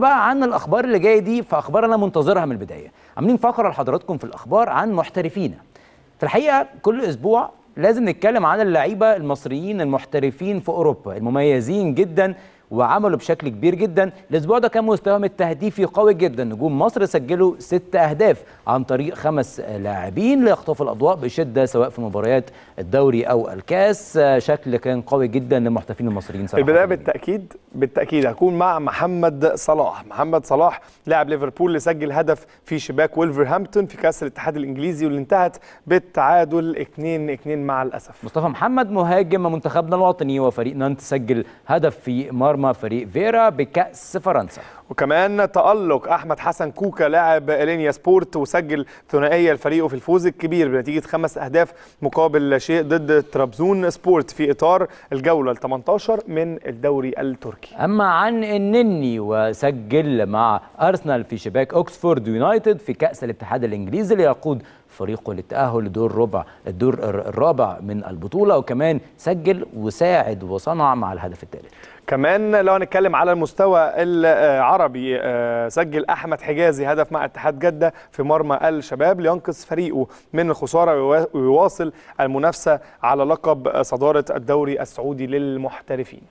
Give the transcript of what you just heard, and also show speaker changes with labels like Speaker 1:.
Speaker 1: بقى عن الاخبار اللي جايه دي فاخبار انا منتظرها من البدايه عاملين فقره لحضراتكم في الاخبار عن محترفينا في الحقيقه كل اسبوع لازم نتكلم عن اللعيبه المصريين المحترفين في اوروبا المميزين جدا وعملوا بشكل كبير جدا الاسبوع ده كان مستواهم التهديفي قوي جدا نجوم مصر سجلوا ست اهداف عن طريق خمس لاعبين ليخطفوا الاضواء بشده سواء في مباريات الدوري او الكاس شكل كان قوي جدا للمحترفين المصريين صراحه
Speaker 2: البدايه بالتاكيد بالتاكيد هكون مع محمد صلاح محمد صلاح لاعب ليفربول اللي سجل هدف في شباك ولفرهامبتون في كاس الاتحاد الانجليزي واللي انتهت بالتعادل 2-2 مع الاسف
Speaker 1: مصطفى محمد مهاجم منتخبنا الوطني وفريق نانت سجل هدف في مرمى فريق فيرا بكأس فرنسا
Speaker 2: وكمان تألق أحمد حسن كوكا لاعب إلينيا سبورت وسجل ثنائية لفريقه في الفوز الكبير بنتيجة خمس أهداف مقابل شيء ضد ترابزون سبورت في إطار الجولة ال 18 من الدوري التركي
Speaker 1: أما عن النني وسجل مع أرسنال في شباك أوكسفورد يونايتد في كأس الاتحاد الإنجليزي ليقود فريقه للتأهل لدور ربع الدور الرابع من البطولة وكمان سجل
Speaker 2: وساعد وصنع مع الهدف الثالث كمان لو هنتكلم على المستوى العربي العربي آه، سجل احمد حجازي هدف مع اتحاد جده في مرمى الشباب لينقذ فريقه من الخساره ويواصل المنافسه على لقب صداره الدوري السعودي للمحترفين